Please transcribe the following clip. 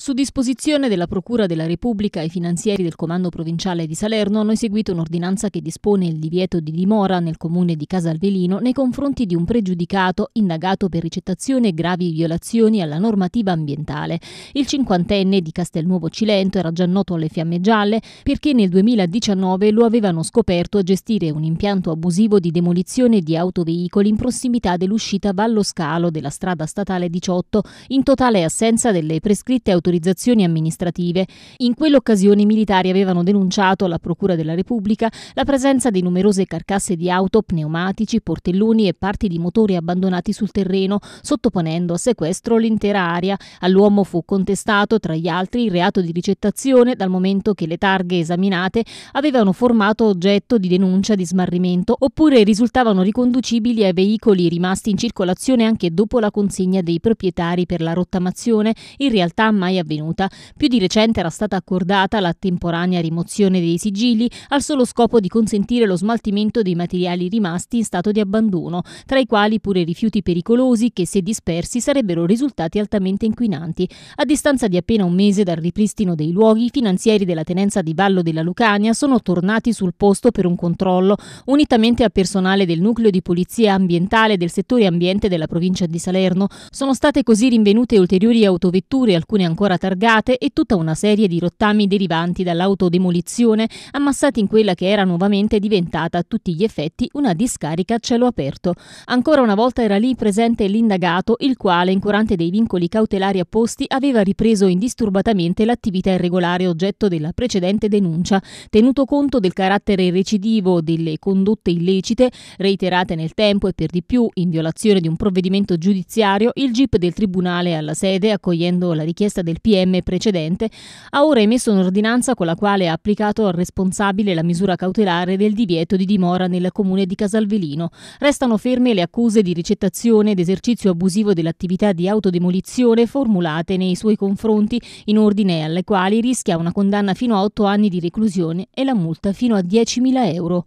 Su disposizione della Procura della Repubblica, i finanzieri del Comando Provinciale di Salerno hanno eseguito un'ordinanza che dispone il divieto di dimora nel comune di Casalvelino nei confronti di un pregiudicato indagato per ricettazione e gravi violazioni alla normativa ambientale. Il cinquantenne di Castelnuovo Cilento era già noto alle fiamme gialle perché nel 2019 lo avevano scoperto a gestire un impianto abusivo di demolizione di autoveicoli in prossimità dell'uscita Vallo Scalo della strada statale 18, in totale assenza delle prescritte autorizzazioni autorizzazioni amministrative. In quell'occasione i militari avevano denunciato alla Procura della Repubblica la presenza di numerose carcasse di auto, pneumatici, portelloni e parti di motori abbandonati sul terreno, sottoponendo a sequestro l'intera area. All'uomo fu contestato, tra gli altri, il reato di ricettazione dal momento che le targhe esaminate avevano formato oggetto di denuncia di smarrimento oppure risultavano riconducibili ai veicoli rimasti in circolazione anche dopo la consegna dei proprietari per la rottamazione, in realtà mai avvenuta. Più di recente era stata accordata la temporanea rimozione dei sigilli al solo scopo di consentire lo smaltimento dei materiali rimasti in stato di abbandono, tra i quali pure rifiuti pericolosi che se dispersi sarebbero risultati altamente inquinanti. A distanza di appena un mese dal ripristino dei luoghi, i finanzieri della tenenza di Vallo della Lucania sono tornati sul posto per un controllo, unitamente a personale del nucleo di polizia ambientale del settore ambiente della provincia di Salerno. Sono state così rinvenute ulteriori autovetture, alcune ancora ancora targate e tutta una serie di rottami derivanti dall'autodemolizione, ammassati in quella che era nuovamente diventata a tutti gli effetti una discarica a cielo aperto. Ancora una volta era lì presente l'indagato, il quale, incurante dei vincoli cautelari apposti, aveva ripreso indisturbatamente l'attività irregolare oggetto della precedente denuncia, tenuto conto del carattere recidivo delle condotte illecite, reiterate nel tempo e per di più in violazione di un provvedimento giudiziario, il GIP del Tribunale alla sede, accogliendo la richiesta del del PM precedente, ha ora emesso un'ordinanza con la quale ha applicato al responsabile la misura cautelare del divieto di dimora nel comune di Casalvelino. Restano ferme le accuse di ricettazione ed esercizio abusivo dell'attività di autodemolizione formulate nei suoi confronti, in ordine alle quali rischia una condanna fino a otto anni di reclusione e la multa fino a 10.000 euro.